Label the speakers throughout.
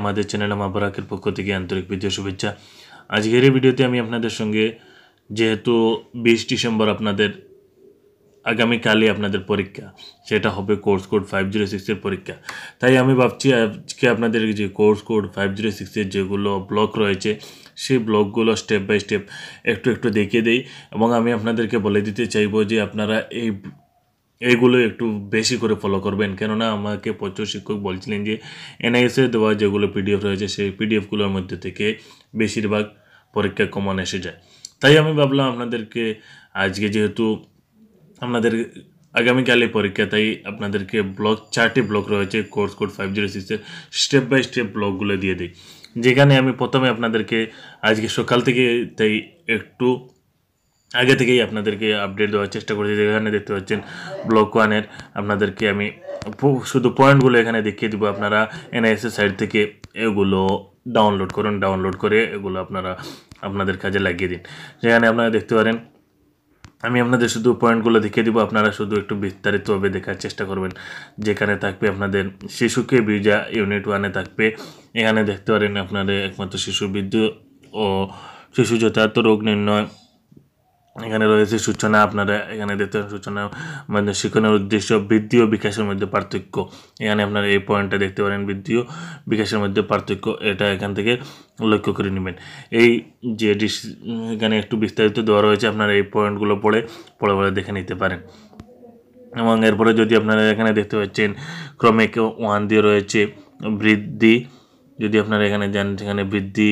Speaker 1: আমাদের চ্যানেল মাবরাকের পক্ষ থেকে আন্তরিক বিদ্যা শুভেচ্ছা আজকের এই ভিডিওতে আমি আপনাদের সঙ্গে যেহেতু বিশ ডিসেম্বর আপনাদের আগামীকালই আপনাদের পরীক্ষা সেটা হবে কোর্স কোড ফাইভ জিরো সিক্সের পরীক্ষা তাই আমি ভাবছি আজকে আপনাদের যে কোর্স কোড ফাইভ জিরো সিক্সের যেগুলো ব্লক রয়েছে সেই ব্লগগুলো স্টেপ বাই স্টেপ একটু একটু দেখিয়ে দেই এবং আমি আপনাদেরকে বলে দিতে চাইবো যে আপনারা এই এইগুলো একটু বেশি করে ফলো করবেন কেননা আমাকে প্রচুর শিক্ষক বলছিলেন যে এনআইএসে দেওয়া যেগুলো পিডিএফ রয়েছে সেই পিডিএফগুলোর মধ্যে থেকে বেশিরভাগ পরীক্ষা কমন এসে যায় তাই আমি ভাবলাম আপনাদেরকে আজকে যেহেতু আপনাদের আগামীকালে পরীক্ষা তাই আপনাদেরকে ব্লক চারটি ব্লক রয়েছে কোর্স কোড ফাইভ জিরো সিক্সের স্টেপ বাই স্টেপ ব্লকগুলো দিয়ে দিই যেখানে আমি প্রথমে আপনাদেরকে আজকে সকাল থেকে তাই একটু আগে থেকেই আপনাদেরকে আপডেট দেওয়ার চেষ্টা করেছি এখানে দেখতে পাচ্ছেন ব্লক ওয়ানের আপনাদেরকে আমি শুধু পয়েন্টগুলো এখানে দেখিয়ে দেবো আপনারা এনআইএসের সাইড থেকে এগুলো ডাউনলোড করুন ডাউনলোড করে এগুলো আপনারা আপনাদের কাজে লাগিয়ে দিন যেখানে আপনারা দেখতে পারেন আমি আপনাদের শুধু পয়েন্টগুলো দেখিয়ে দিব আপনারা শুধু একটু বিস্তারিতভাবে দেখার চেষ্টা করবেন যেখানে থাকবে আপনাদের শিশুকে বিজা ইউনিট ওয়ানে থাকবে এখানে দেখতে পারেন আপনাদের একমাত্র শিশু বিদ্যুৎ ও শিশু যথার্থ রোগ নির্ণয় এখানে রয়েছে সূচনা আপনারা এখানে দেখতে সূচনা মানে শিক্ষণের উদ্দেশ্য বৃদ্ধি ও বিকাশের মধ্যে পার্থক্য এখানে আপনারা এই পয়েন্টটা দেখতে পারেন বৃদ্ধি ও বিকাশের মধ্যে পার্থক্য এটা এখান থেকে লক্ষ্য করে নেবেন এই যে এখানে একটু বিস্তারিত দেওয়া রয়েছে আপনারা এই পয়েন্টগুলো পড়ে পড়ে পড়ে দেখে নিতে পারেন এবং এরপরে যদি আপনারা এখানে দেখতে পাচ্ছেন ক্রমিক ওয়ান দিয়ে রয়েছে বৃদ্ধি যদি আপনারা এখানে যান সেখানে বৃদ্ধি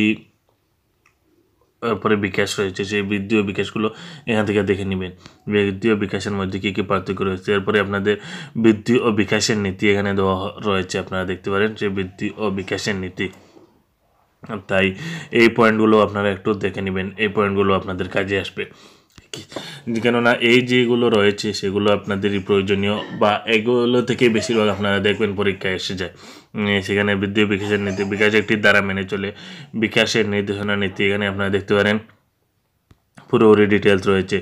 Speaker 1: পরে বিকাশ রয়েছে সেই বৃদ্ধি ও বিকাশগুলো এখান থেকে দেখে নেবেন বৃদ্ধি ও বিকাশের মধ্যে কী কী পার্থক্য রয়েছে এরপরে আপনাদের বৃদ্ধি ও বিকাশের নীতি এখানে দেওয়া রয়েছে আপনারা দেখতে পারেন সেই বৃদ্ধি ও বিকাশের নীতি তাই এই পয়েন্টগুলো আপনারা একটু দেখে নেবেন এই পয়েন্টগুলো আপনাদের কাজে আসবে কেননা এই যেগুলো রয়েছে সেগুলো আপনাদেরই প্রয়োজনীয় বা এগুলো থেকে বেশিরভাগ আপনারা দেখবেন পরীক্ষায় এসে যায় সেখানে বিদ্যুৎ বিকাশের নীতি বিকাশ একটি দ্বারা মেনে চলে বিকাশের নির্দেশনা নীতি এখানে আপনারা দেখতে পারেন পুরোপুরি ডিটেলস রয়েছে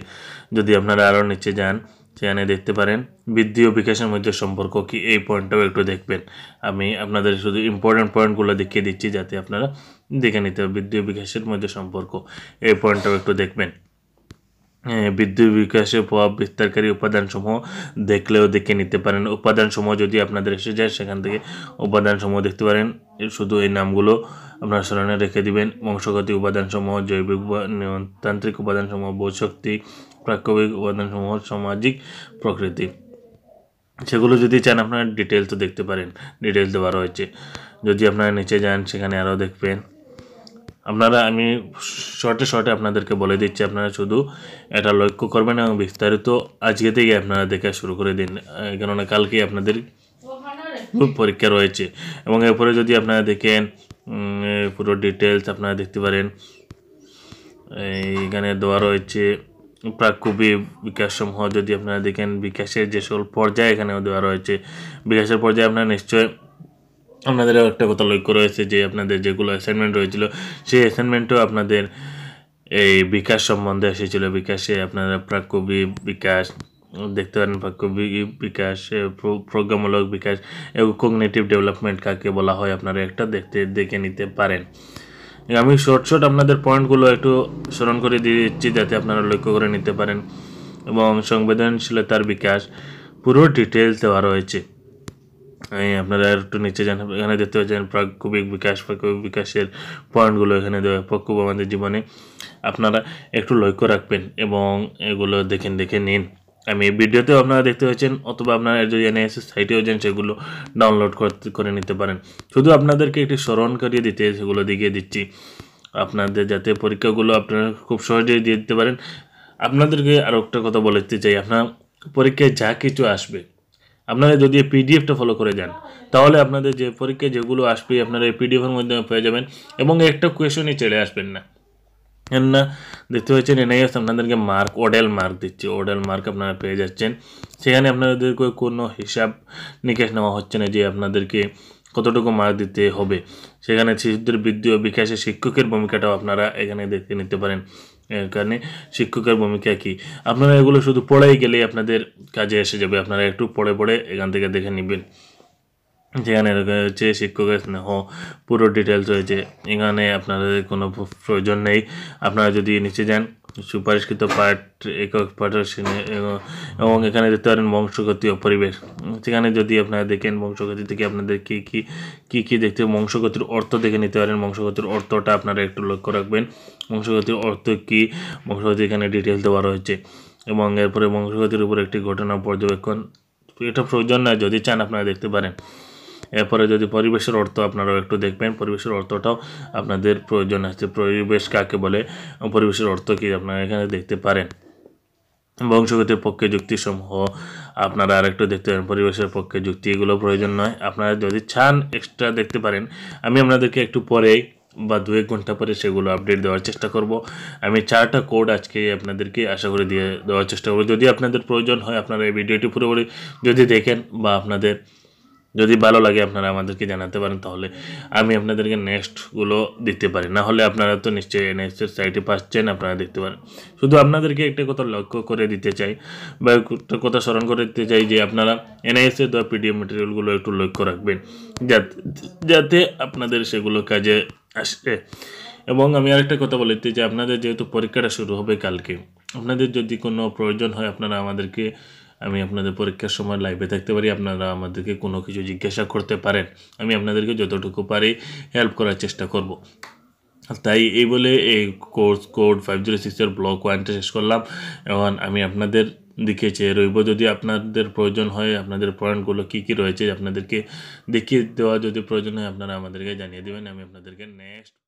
Speaker 1: যদি আপনারা আরও নিচে যান সেখানে দেখতে পারেন বৃদ্ধি ও বিকাশের মধ্যে সম্পর্ক কি এই পয়েন্টটাও একটু দেখবেন আমি আপনাদের শুধু ইম্পর্টেন্ট পয়েন্টগুলো দেখিয়ে দিচ্ছি যাতে আপনারা দেখে নিতে বৃদ্ধি ও বিকাশের মধ্যে সম্পর্ক এই পয়েন্টটাও একটু দেখবেন হ্যাঁ, বিদ্যুৎ বিকাশে প্রভাব বিস্তারকারী উপাদানসমূহ দেখলেও দেখে নিতে পারেন উপাদানসমূহ যদি আপনাদের এসে যায় সেখান থেকে উপাদানসমূহ দেখতে পারেন শুধু এই নামগুলো আপনার স্মরণে রেখে দিবেন বংশগতি উপাদানসমূহ জৈবিক তান্ত্রিক উপাদানসমূহ বোধশক্তি প্রাকবিক উপাদানসমূহ সামাজিক প্রকৃতি সেগুলো যদি চান আপনারা ডিটেলস দেখতে পারেন ডিটেলস দেওয়া রয়েছে যদি আপনারা নিচে যান সেখানে আরও দেখবেন আপনারা আমি শর্টে শর্টে আপনাদেরকে বলে দিচ্ছি আপনারা শুধু এটা লক্ষ্য করবেন এবং বিস্তারিত আজকে থেকে আপনারা দেখা শুরু করে দিন কেননা কালকেই আপনাদের পরীক্ষা রয়েছে এবং এরপরে যদি আপনারা দেখেন পুরো ডিটেলস আপনারা দেখতে পারেন এইখানে দেওয়া রয়েছে বিকাশ বিকাশসমূহ যদি আপনারা দেখেন বিকাশের যে সকল পর্যায়ে এখানেও দেওয়া রয়েছে বিকাশের পর্যায়ে আপনারা নিশ্চয় আপনাদের একটা কথা লক্ষ্য রয়েছে যে আপনাদের যেগুলো অ্যাসাইনমেন্ট রয়েছিল সেই অ্যাসাইনমেন্টও আপনাদের এই বিকাশ সম্বন্ধে এসেছিলো বিকাশে আপনারা প্রাকবি বিকাশ দেখতে পারেন প্রাকবি বিকাশ প্রজ্ঞামূলক বিকাশ এবং কগনেটিভ ডেভেলপমেন্ট কাকে বলা হয় আপনারা একটা দেখতে দেখে নিতে পারেন আমি শর্ট শর্ট আপনাদের পয়েন্টগুলো একটু স্মরণ করে দিচ্ছি যাতে আপনারা লক্ষ্য করে নিতে পারেন এবং সংবেদনশীলতার বিকাশ পুরো ডিটেলস দেওয়া রয়েছে আপনারা একটু নিচে যান এখানে দেখতে পাচ্ছেন প্রাকবিক বিকাশ প্রাকবিক বিকাশের পয়েন্টগুলো এখানে দেওয়া পক্ষ আমাদের জীবনে আপনারা একটু লক্ষ্য রাখবেন এবং এগুলো দেখেন দেখে নিন আমি এই ভিডিওতেও আপনারা দেখতে পাচ্ছেন অথবা আপনারা যদি এস সাইটেও যান সেগুলো ডাউনলোড করে নিতে পারেন শুধু আপনাদেরকে একটি স্মরণ করিয়ে দিতে সেগুলো দেখিয়ে দিচ্ছি আপনাদের যাতে পরীক্ষাগুলো আপনারা খুব সহজেই দিয়ে দিতে পারেন আপনাদেরকে আরও একটা কথা বলে দিতে চাই আপনার পরীক্ষায় যা কিছু আসবে আপনারা যদি এই পিডিএফটা ফলো করে যান তাহলে আপনাদের যে পরীক্ষায় যেগুলো আসবে আপনারা এই পিডিএফের মাধ্যমে পেয়ে যাবেন এবং একটা কোয়েশনই চলে আসবেন না না দেখতে পাচ্ছেন এনআইএস আপনাদেরকে মার্ক ওডেল মার্ক দিচ্ছে ওডেল মার্ক আপনারা পেয়ে যাচ্ছেন সেখানে আপনাদেরকে কোনো হিসাব নিকাশ নেওয়া হচ্ছে না যে আপনাদেরকে কতটুকু মার্ক দিতে হবে সেখানে শিশুদের বৃদ্ধি ও বিকাশে শিক্ষকের ভূমিকাটাও আপনারা এখানে দেখতে নিতে পারেন কারণে শিক্ষকের ভূমিকা কি আপনারা এগুলো শুধু পড়াই গেলেই আপনাদের কাজে এসে যাবে আপনারা একটু পড়ে পড়ে এখান থেকে দেখে নেবেন যেখানে রয়েছে শিক্ষকের স্নেহ মানে পুরো ডিটেলস রয়েছে এখানে আপনাদের কোনো প্রয়োজন নেই আপনারা যদি নিচে যান সুপারিশকৃত পাঠ একক পার্ট এবং এখানে দেখতে পারেন বংশগতি ও পরিবেশ সেখানে যদি আপনারা দেখেন বংশগতি থেকে আপনাদের কী কী কী কী দেখতে বংশগতির অর্থ দেখে নিতে পারেন বংশগতির অর্থটা আপনারা একটু লক্ষ্য রাখবেন বংশগতির অর্থ কী বংশগতি এখানে ডিটেলস দেওয়া রয়েছে এবং এরপরে বংশগতির উপর একটি ঘটনা পর্যবেক্ষণ এটা প্রয়োজন না যদি চান আপনারা দেখতে পারেন এরপরে যদি পরিবেশের অর্থ আপনারাও একটু দেখবেন পরিবেশের অর্থটাও আপনাদের প্রয়োজন আছে পরিবেশ কাকে বলে পরিবেশের অর্থ কি আপনারা এখানে দেখতে পারেন বংশগতির পক্ষে যুক্তিসমূহ আপনারা আরেকটু দেখতে পারেন পরিবেশের পক্ষে যুক্তি এগুলো প্রয়োজন নয় আপনারা যদি চান এক্সট্রা দেখতে পারেন আমি আপনাদেরকে একটু পরে বা দু এক ঘন্টা পরে সেগুলো আপডেট দেওয়ার চেষ্টা করব আমি চারটা কোড আজকে আপনাদেরকে আশা করে দিয়ে দেওয়ার চেষ্টা করবো যদি আপনাদের প্রয়োজন হয় আপনারা এই ভিডিওটি পুরোপুরি যদি দেখেন বা আপনাদের যদি ভালো লাগে আপনারা আমাদেরকে জানাতে পারেন তাহলে আমি আপনাদেরকে নেক্সটগুলো দিতে পারি না হলে আপনারা তো নিশ্চয়ই নেক্সটের সাইটে পাচ্ছেন আপনারা দেখতে পারেন শুধু আপনাদেরকে একটা কথা লক্ষ্য করে দিতে চাই বা একটা কথা স্মরণ করে দিতে চাই যে আপনারা এনআইএসের দেওয়া পিডিএফ মেটেরিয়ালগুলো একটু লক্ষ্য রাখবেন যাতে যাতে আপনাদের সেগুলো কাজে আসে এবং আমি আরেকটা কথা বলে দিতে চাই আপনাদের যেহেতু পরীক্ষাটা শুরু হবে কালকে আপনাদের যদি কোনো প্রয়োজন হয় আপনারা আমাদেরকে আমি আপনাদের পরীক্ষার সময় লাইভে থাকতে পারি আপনারা আমাদেরকে কোনো কিছু জিজ্ঞাসা করতে পারেন আমি আপনাদেরকে যতটুকু পারি হেল্প করার চেষ্টা করব তাই এই বলে এই কোর্স কোড ফাইভ জিরো সিক্সের ব্লক ওয়ানটা শেষ করলাম এবং আমি আপনাদের দিকে চেয়ে রইব যদি আপনাদের প্রয়োজন হয় আপনাদের পয়েন্টগুলো কী কী রয়েছে আপনাদেরকে দেখিয়ে দেওয়া যদি প্রয়োজন হয় আপনারা আমাদেরকে জানিয়ে দেবেন আমি আপনাদেরকে নেক্সট